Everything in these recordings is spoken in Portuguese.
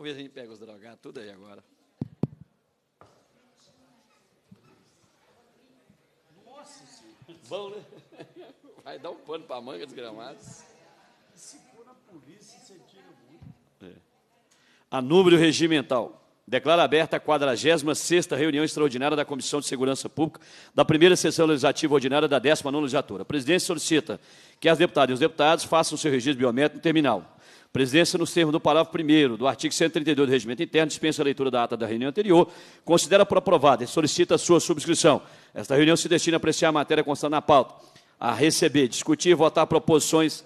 Vamos ver se a gente pega os drogados tudo aí agora. Nossa senhora. Bom, né? Vai dar um pano para a manga desgramados. Se for a polícia, você é tira muito. É. A número regimental. Declara aberta a 46 reunião extraordinária da Comissão de Segurança Pública da primeira sessão legislativa ordinária da 19ª legislatura. A presidência solicita que as deputadas e os deputados façam seu registro biométrico no terminal presidência, no termo do parágrafo 1 do artigo 132 do Regimento Interno, dispensa a leitura da ata da reunião anterior, considera por aprovada e solicita a sua subscrição. Esta reunião se destina a apreciar a matéria constante na pauta, a receber, discutir e votar proposições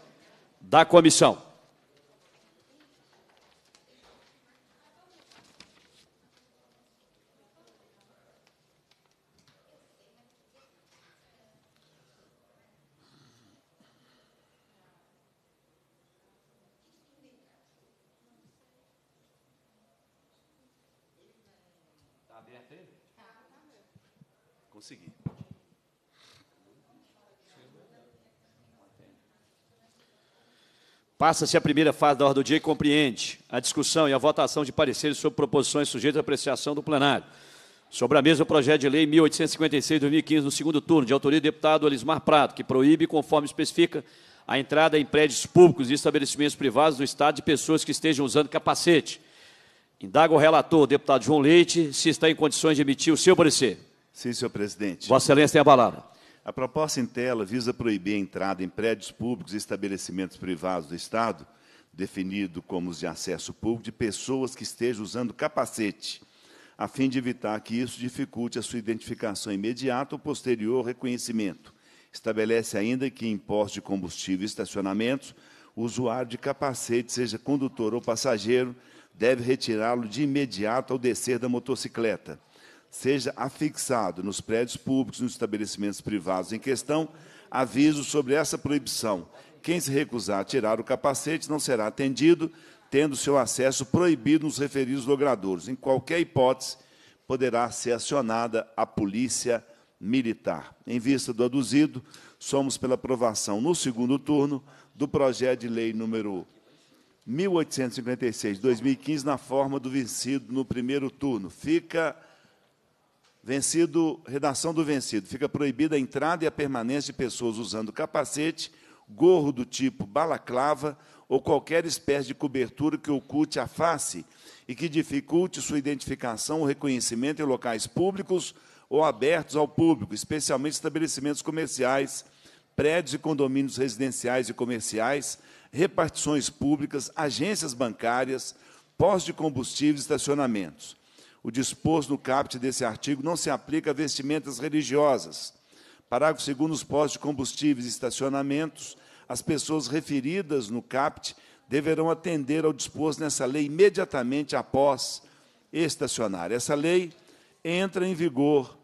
da comissão. Passa-se a primeira fase da ordem do dia e compreende a discussão e a votação de pareceres sobre proposições sujeitas à apreciação do plenário. Sobre a mesma, o projeto de lei 1856-2015, no segundo turno, de autoria do deputado Elismar Prado, que proíbe, conforme especifica, a entrada em prédios públicos e estabelecimentos privados do Estado de pessoas que estejam usando capacete. Indaga o relator, deputado João Leite, se está em condições de emitir o seu parecer. Sim, senhor presidente. Vossa Excelência tem a palavra. A proposta em tela visa proibir a entrada em prédios públicos e estabelecimentos privados do Estado, definido como os de acesso público, de pessoas que estejam usando capacete, a fim de evitar que isso dificulte a sua identificação imediata ou posterior reconhecimento. Estabelece ainda que em postos de combustível e estacionamentos, o usuário de capacete, seja condutor ou passageiro, deve retirá-lo de imediato ao descer da motocicleta seja afixado nos prédios públicos, nos estabelecimentos privados em questão, aviso sobre essa proibição. Quem se recusar a tirar o capacete não será atendido, tendo seu acesso proibido nos referidos logradouros. Em qualquer hipótese, poderá ser acionada a polícia militar. Em vista do aduzido, somos pela aprovação no segundo turno do projeto de lei número 1856 2015 na forma do vencido no primeiro turno. Fica Vencido, redação do vencido. Fica proibida a entrada e a permanência de pessoas usando capacete, gorro do tipo balaclava ou qualquer espécie de cobertura que oculte a face e que dificulte sua identificação ou reconhecimento em locais públicos ou abertos ao público, especialmente estabelecimentos comerciais, prédios e condomínios residenciais e comerciais, repartições públicas, agências bancárias, postos de combustíveis e estacionamentos. O disposto no caput desse artigo não se aplica a vestimentas religiosas. Parágrafo segundo, os postos de combustíveis e estacionamentos, as pessoas referidas no caput deverão atender ao disposto nessa lei imediatamente após estacionar. Essa lei entra em vigor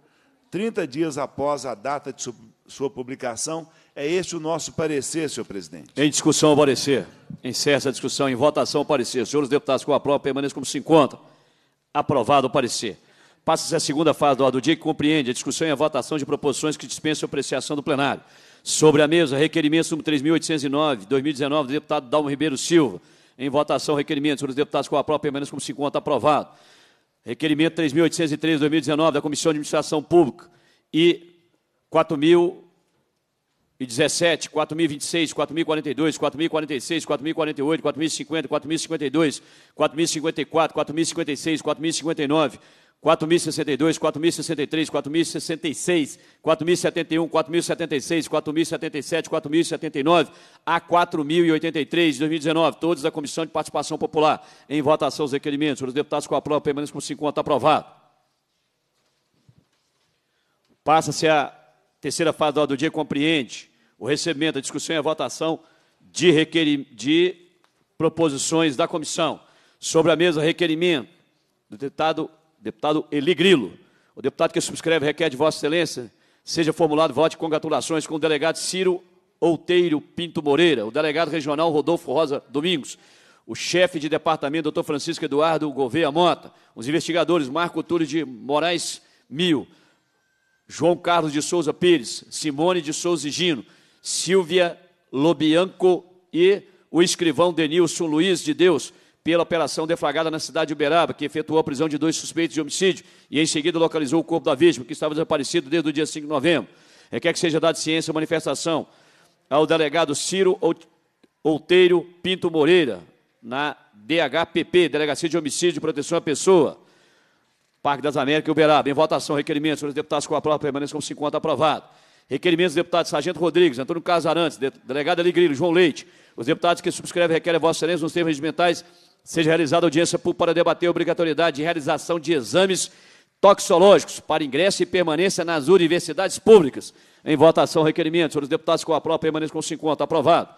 30 dias após a data de sua publicação. É este o nosso parecer, senhor presidente. Em discussão, o parecer. Encerra essa discussão. Em votação, o parecer. Senhores deputados, com a prova, permaneçam como se encontram. Aprovado o parecer. Passa-se a segunda fase do ordem do dia, que compreende a discussão e a votação de proposições que dispensam apreciação do plenário. Sobre a mesa, requerimento número 3.809, 2019, do deputado Dalmo Ribeiro Silva. Em votação, requerimento sobre os deputados com a própria permanência como 50 aprovado. Requerimento 3.803, 2019, da Comissão de Administração Pública. E 4.000 e 17, 4.026, 4.042, 4.046, 4.048, 4.050, 4.052, 4.054, 4.056, 4.059, 4.062, 4.063, 4.066, 4.071, 4.076, 4.077, 4.079 a 4.083 de 2019, todos da Comissão de Participação Popular. Em votação os requerimentos. Os deputados com a prova permanecem com 50. Aprovado. Passa-se a terceira fase do dia, compreende o recebimento, a discussão e a votação de, requeri de proposições da comissão. Sobre a mesa, requerimento do deputado, deputado Eli Grilo. O deputado que subscreve requer de Vossa Excelência seja formulado voto de congratulações com o delegado Ciro Outeiro Pinto Moreira, o delegado regional Rodolfo Rosa Domingos, o chefe de departamento, doutor Francisco Eduardo Gouveia Mota, os investigadores Marco Túlio de Moraes Mil, João Carlos de Souza Pires, Simone de Souza e Gino, Silvia Lobianco e o escrivão Denilson Luiz de Deus, pela operação deflagrada na cidade de Uberaba, que efetuou a prisão de dois suspeitos de homicídio e em seguida localizou o corpo da vítima, que estava desaparecido desde o dia 5 de novembro. Requer é, que seja dada ciência à manifestação ao delegado Ciro Outeiro Pinto Moreira, na DHPP, Delegacia de Homicídio e Proteção à Pessoa, Parque das Américas, Uberaba. Em votação, requerimento, senhores deputados, com a prova permaneçam como se encontra aprovado. Requerimentos do deputado Sargento Rodrigues, Antônio Casarantes, delegado Alegrilho, João Leite. Os deputados que subscrevem requerem a Vossa Excelência nos termos regimentais seja realizada audiência pública para debater a obrigatoriedade de realização de exames toxológicos para ingresso e permanência nas universidades públicas. Em votação, requerimento. Senhores deputados, com a própria permanência com 50. Aprovado.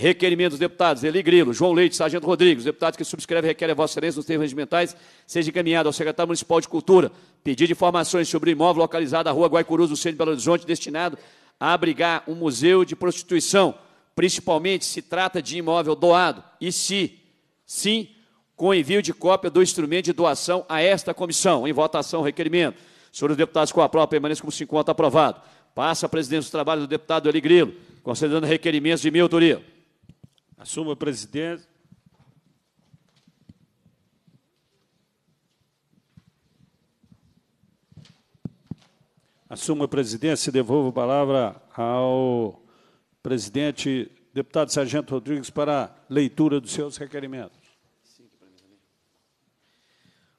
Requerimento dos deputados Eli Grilo, João Leite, Sargento Rodrigues. deputado deputados que subscrevem requerem a Vossa Excelência nos termos regimentais seja encaminhado ao secretário municipal de Cultura. Pedido informações sobre imóvel localizado na rua Guaicurus, no centro de Belo Horizonte, destinado a abrigar um museu de prostituição. Principalmente se trata de imóvel doado. E se, sim, com envio de cópia do instrumento de doação a esta comissão. Em votação, requerimento. Senhores deputados, com a prova, permaneça como se encontra aprovado. Passa a presidência do trabalho do deputado Eli Grilo, considerando requerimentos de minha autoria. Assuma a presidência. Assuma a presidência e devolvo a palavra ao presidente, deputado Sargento Rodrigues, para leitura dos seus requerimentos.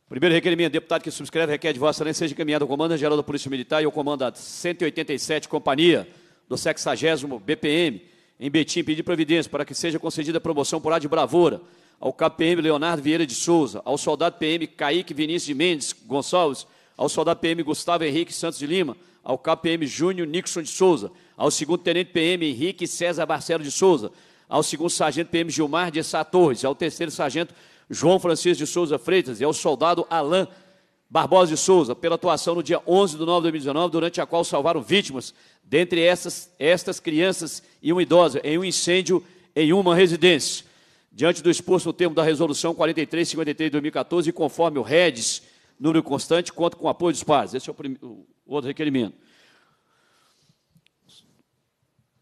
Primeiro requerimento, deputado que subscreve, requer de Vossa Excelência seja encaminhado ao Comando Geral da Polícia Militar e ao Comando da 187 Companhia do 60 BPM em Betim, pedir providência para que seja concedida promoção por ar de bravura ao KPM Leonardo Vieira de Souza, ao soldado PM Caíque Vinícius de Mendes Gonçalves, ao soldado PM Gustavo Henrique Santos de Lima, ao KPM Júnior Nixon de Souza, ao segundo tenente PM Henrique César Barcelo de Souza, ao segundo sargento PM Gilmar de Sá Torres, ao terceiro sargento João Francisco de Souza Freitas e ao soldado Alain Barbosa de Souza, pela atuação no dia 11 de nove de 2019, durante a qual salvaram vítimas, dentre essas, estas crianças e uma idosa, em um incêndio em uma residência. Diante do exposto no termo da Resolução 4353 de 2014 e conforme o REDES, número constante, conta com o apoio dos pais. Esse é o, primeiro, o outro requerimento.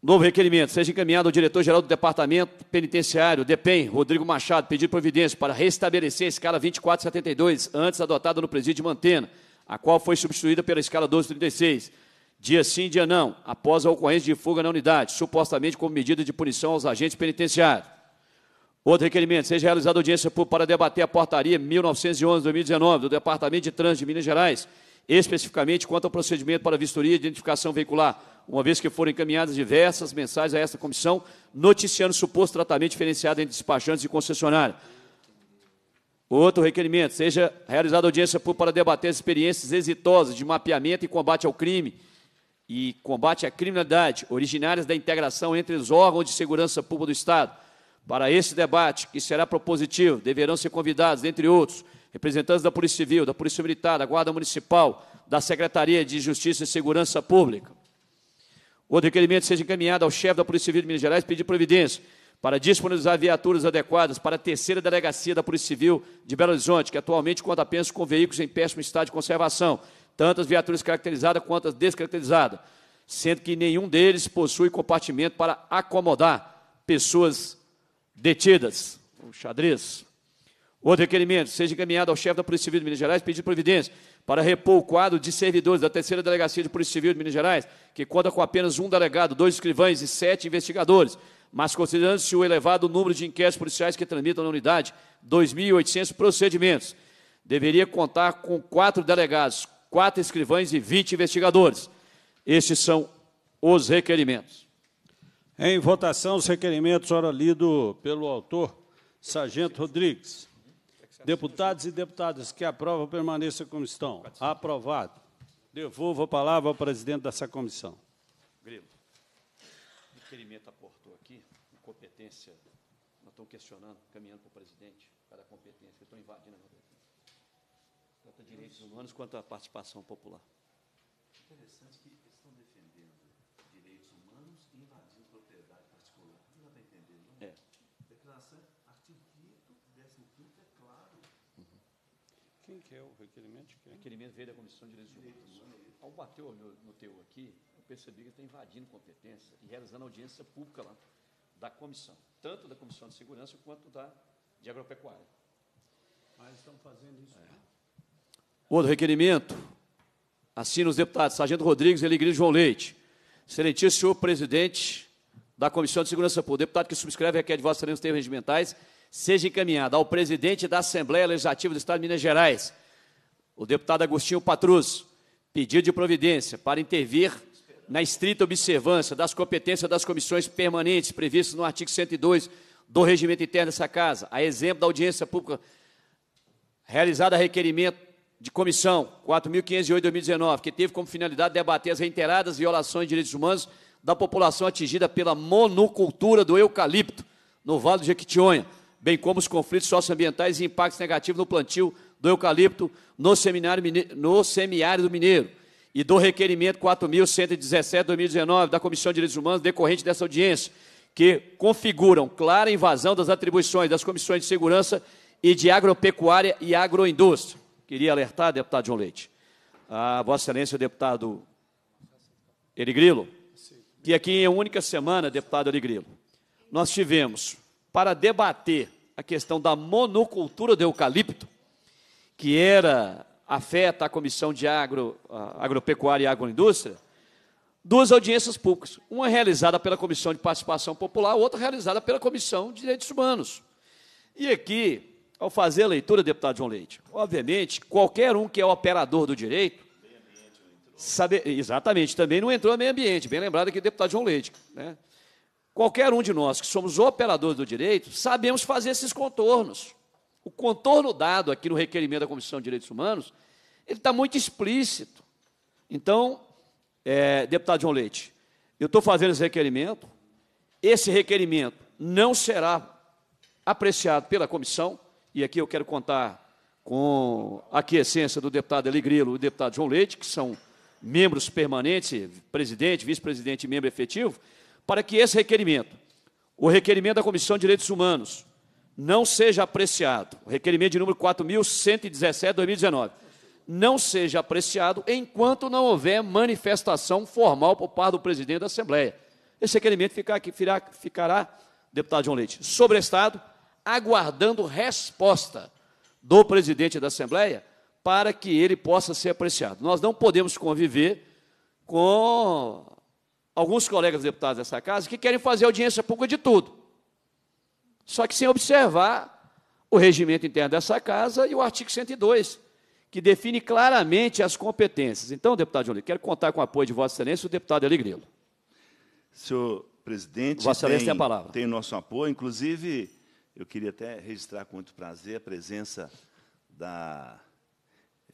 Novo requerimento. Seja encaminhado ao diretor-geral do Departamento Penitenciário, DEPEN, Rodrigo Machado, pedir providência para restabelecer a escala 2472, antes adotada no presídio de Mantena, a qual foi substituída pela escala 1236. Dia sim, dia não, após a ocorrência de fuga na unidade, supostamente como medida de punição aos agentes penitenciários. Outro requerimento. Seja realizada audiência pública para debater a portaria 1911-2019 do Departamento de Trânsito de Minas Gerais, especificamente quanto ao procedimento para vistoria de identificação veicular, uma vez que foram encaminhadas diversas mensagens a esta comissão, noticiando suposto tratamento diferenciado entre despachantes e concessionária. Outro requerimento, seja realizada audiência pública para debater as experiências exitosas de mapeamento e combate ao crime e combate à criminalidade, originárias da integração entre os órgãos de segurança pública do Estado. Para esse debate, que será propositivo, deverão ser convidados, entre outros, representantes da Polícia Civil, da Polícia Militar, da Guarda Municipal, da Secretaria de Justiça e Segurança Pública. O requerimento seja encaminhado ao chefe da Polícia Civil de Minas Gerais pedir providência para disponibilizar viaturas adequadas para a terceira delegacia da Polícia Civil de Belo Horizonte, que atualmente conta apenas com veículos em péssimo estado de conservação, tanto as viaturas caracterizadas quanto as descaracterizadas, sendo que nenhum deles possui compartimento para acomodar pessoas detidas. O xadrez. Outro requerimento, seja encaminhado ao chefe da Polícia Civil de Minas Gerais pedir providência para repor o quadro de servidores da terceira delegacia de Polícia Civil de Minas Gerais, que conta com apenas um delegado, dois escrivães e sete investigadores, mas considerando-se o elevado número de inquéritos policiais que tramitam na unidade, 2.800 procedimentos, deveria contar com quatro delegados, quatro escrivães e 20 investigadores. Estes são os requerimentos. Em votação, os requerimentos, ora lido pelo autor, Sargento Rodrigues. Deputados e deputadas, que aprovam, permaneçam como estão. Aprovado. Devolvo a palavra ao presidente dessa comissão. Grilo, o requerimento aportou aqui, competência, não estão questionando, caminhando para o presidente, para a competência, Estou invadindo a competência. Tanto a direitos humanos quanto a participação popular. Interessante que estão defendendo direitos humanos e invadindo propriedade particular. Não dá para entender, não? É. Declaração, artigo 5 15 é quem que é o requerimento? Quem? O requerimento veio da Comissão de Direitos Humanos. Ao bater o meu, no teu aqui, eu percebi que está invadindo competência e realizando audiência pública lá da comissão, tanto da Comissão de Segurança quanto da de Agropecuária. Mas estão fazendo isso. É. Né? Outro requerimento. Assina os deputados Sargento Rodrigues, e Eligris João Leite. Excelentíssimo senhor presidente da Comissão de Segurança Pública, deputado que subscreve e requer de vossa excelência termos regimentais seja encaminhada ao presidente da Assembleia Legislativa do Estado de Minas Gerais, o deputado Agostinho Patrus, pedido de providência para intervir na estrita observância das competências das comissões permanentes previstas no artigo 102 do regimento interno dessa Casa, a exemplo da audiência pública realizada a requerimento de comissão 4.508-2019, que teve como finalidade debater as reiteradas violações de direitos humanos da população atingida pela monocultura do eucalipto no Vale do Jequitinhonha, bem como os conflitos socioambientais e impactos negativos no plantio do eucalipto no, seminário, no semiárido mineiro e do requerimento 4.117-2019 da Comissão de Direitos Humanos decorrente dessa audiência, que configuram clara invasão das atribuições das comissões de segurança e de agropecuária e agroindústria. Queria alertar, deputado João Leite, a Vossa Excelência, o deputado Erigrilo, que aqui em única semana, deputado Erigrilo, nós tivemos para debater a questão da monocultura do eucalipto, que era afeta a Comissão de Agro, Agropecuária e Agroindústria, duas audiências públicas, uma realizada pela Comissão de Participação Popular, outra realizada pela Comissão de Direitos Humanos. E aqui, ao fazer a leitura, deputado João Leite, obviamente, qualquer um que é operador do direito, sabe, exatamente, também não entrou no meio ambiente, bem lembrado aqui, deputado João Leite, né? Qualquer um de nós que somos operadores do direito, sabemos fazer esses contornos. O contorno dado aqui no requerimento da Comissão de Direitos Humanos, ele está muito explícito. Então, é, deputado João Leite, eu estou fazendo esse requerimento, esse requerimento não será apreciado pela comissão, e aqui eu quero contar com a quiescência do deputado Eli e do deputado João Leite, que são membros permanentes, presidente, vice-presidente e membro efetivo, para que esse requerimento, o requerimento da Comissão de Direitos Humanos, não seja apreciado, o requerimento de número 4117 2019, não seja apreciado enquanto não houver manifestação formal por parte do presidente da Assembleia. Esse requerimento ficar aqui, ficará, deputado João Leite, sobrestado, aguardando resposta do presidente da Assembleia para que ele possa ser apreciado. Nós não podemos conviver com alguns colegas deputados dessa casa que querem fazer audiência pública de tudo. Só que sem observar o regimento interno dessa casa e o artigo 102, que define claramente as competências. Então, deputado Júlio, quero contar com o apoio de Vossa Excelência o deputado Eli Senhor presidente, Vossa Excelência tem, tem a palavra. Tem nosso apoio, inclusive, eu queria até registrar com muito prazer a presença da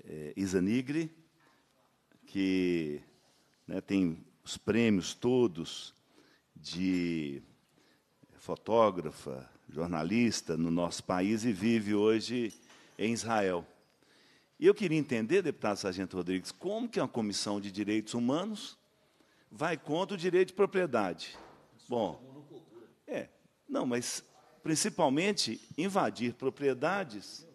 é, eh, Isanigre, que né, tem os prêmios todos de fotógrafa, jornalista no nosso país e vive hoje em Israel. E eu queria entender, deputado Sargento Rodrigues, como que uma comissão de direitos humanos vai contra o direito de propriedade? Bom, é, não, mas principalmente invadir propriedades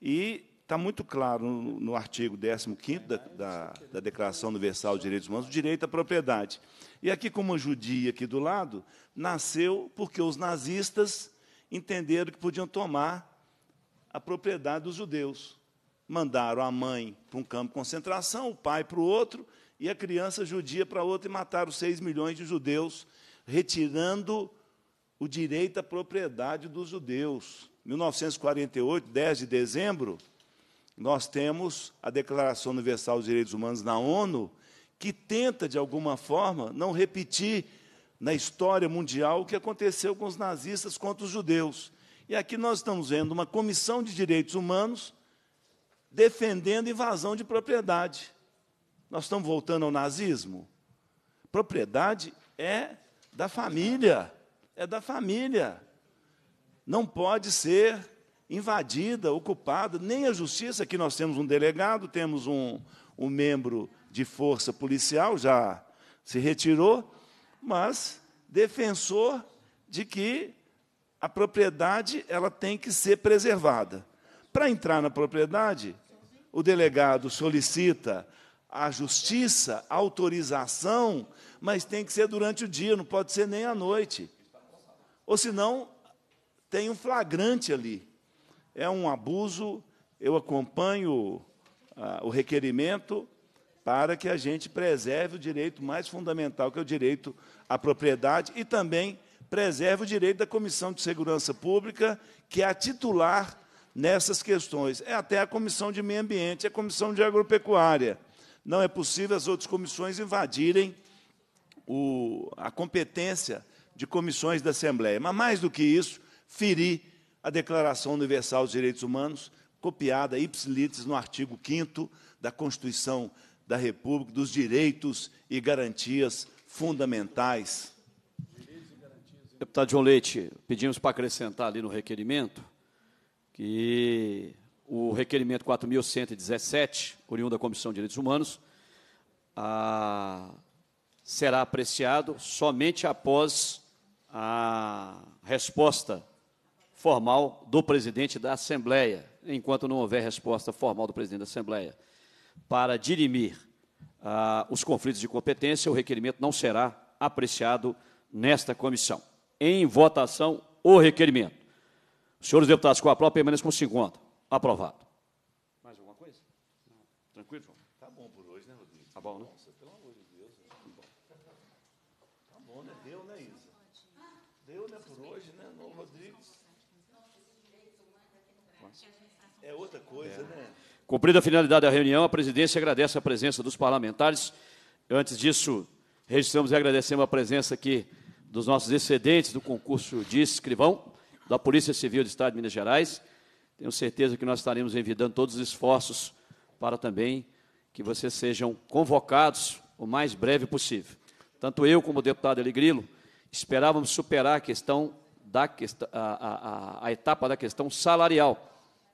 e Está muito claro no, no artigo 15 da, da, da, Declaração Universal dos Direitos Humanos, o direito à propriedade. E aqui, como a judia aqui do lado, nasceu porque os nazistas entenderam que podiam tomar a propriedade dos judeus. Mandaram a mãe para um campo de concentração, o pai para o outro, e a criança judia para outro e mataram 6 milhões de judeus, retirando o direito à propriedade dos judeus. 1948, 10 de dezembro, nós temos a Declaração Universal dos Direitos Humanos na ONU, que tenta, de alguma forma, não repetir na história mundial o que aconteceu com os nazistas contra os judeus. E aqui nós estamos vendo uma comissão de direitos humanos defendendo invasão de propriedade. Nós estamos voltando ao nazismo? Propriedade é da família, é da família. Não pode ser invadida, ocupada, nem a justiça, aqui nós temos um delegado, temos um, um membro de força policial, já se retirou, mas defensor de que a propriedade ela tem que ser preservada. Para entrar na propriedade, o delegado solicita à justiça autorização, mas tem que ser durante o dia, não pode ser nem à noite. Ou senão tem um flagrante ali é um abuso. Eu acompanho ah, o requerimento para que a gente preserve o direito mais fundamental, que é o direito à propriedade, e também preserve o direito da Comissão de Segurança Pública, que é a titular nessas questões. É até a Comissão de Meio Ambiente, é a Comissão de Agropecuária. Não é possível as outras comissões invadirem o, a competência de comissões da Assembleia. Mas, mais do que isso, ferir a Declaração Universal dos Direitos Humanos, copiada ipsilites no artigo 5 da Constituição da República, dos direitos e garantias fundamentais. Deputado João Leite, pedimos para acrescentar ali no requerimento que o requerimento 4.117, oriundo da Comissão de Direitos Humanos, a, será apreciado somente após a resposta formal do presidente da Assembleia, enquanto não houver resposta formal do presidente da Assembleia, para dirimir ah, os conflitos de competência, o requerimento não será apreciado nesta comissão. Em votação, o requerimento. senhores deputados, com a prova, permaneçam com 50. Aprovado. Mais alguma coisa? Tranquilo, João? Tá bom por hoje, né, Rodrigo? Tá bom, né? É outra coisa, é. né? Cumprida a finalidade da reunião, a presidência agradece a presença dos parlamentares. Antes disso, registramos e agradecemos a presença aqui dos nossos excedentes do concurso de escrivão da Polícia Civil do Estado de Minas Gerais. Tenho certeza que nós estaremos envidando todos os esforços para também que vocês sejam convocados o mais breve possível. Tanto eu como o deputado Eligrilo esperávamos superar a questão da a, a, a etapa da questão salarial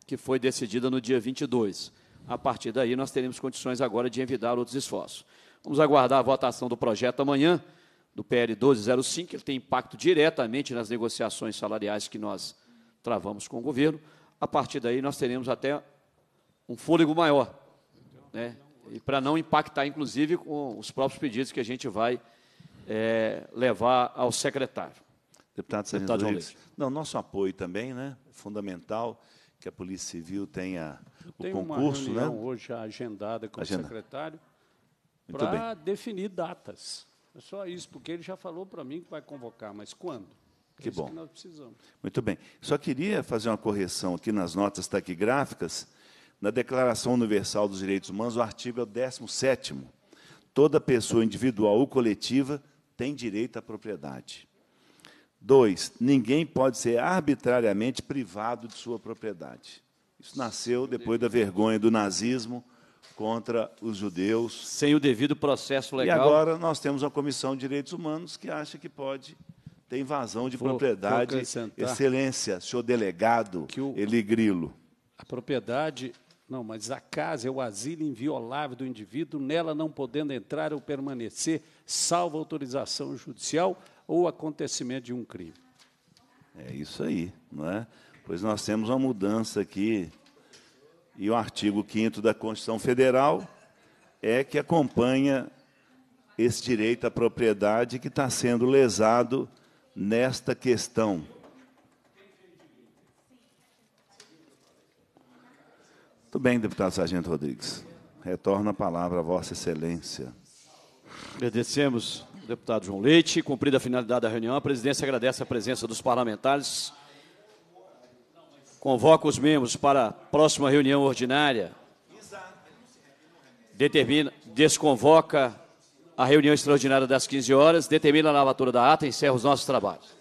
que foi decidida no dia 22. A partir daí, nós teremos condições agora de envidar outros esforços. Vamos aguardar a votação do projeto amanhã, do PL 1205, ele tem impacto diretamente nas negociações salariais que nós travamos com o governo. A partir daí, nós teremos até um fôlego maior, né? e para não impactar, inclusive, com os próprios pedidos que a gente vai é, levar ao secretário. Deputado Sérgio Deputado Rodrigues. Não, nosso apoio também, né? Fundamental que a Polícia Civil tenha o concurso, uma né? hoje agendada com Agenda. o secretário para definir datas. É só isso, porque ele já falou para mim que vai convocar, mas quando? É que é bom. Que Muito bem. Só queria fazer uma correção aqui nas notas taquigráficas. Na Declaração Universal dos Direitos Humanos, o artigo é o 17 toda pessoa individual ou coletiva tem direito à propriedade. Dois, ninguém pode ser arbitrariamente privado de sua propriedade. Isso nasceu depois da vergonha do nazismo contra os judeus. Sem o devido processo legal. E agora nós temos uma comissão de direitos humanos que acha que pode ter invasão de vou, propriedade. Vou Excelência, senhor delegado que o, Eli Grilo. A propriedade, não, mas a casa é o asilo inviolável do indivíduo, nela não podendo entrar ou permanecer, salvo autorização judicial ou acontecimento de um crime. É isso aí, não é? Pois nós temos uma mudança aqui, e o artigo 5 da Constituição Federal é que acompanha esse direito à propriedade que está sendo lesado nesta questão. Muito bem, deputado Sargento Rodrigues. Retorna a palavra a Vossa Excelência. Agradecemos deputado João Leite. Cumprida a finalidade da reunião, a presidência agradece a presença dos parlamentares. Convoca os membros para a próxima reunião ordinária. Determina, desconvoca a reunião extraordinária das 15 horas, determina a lavatura da ata e encerra os nossos trabalhos.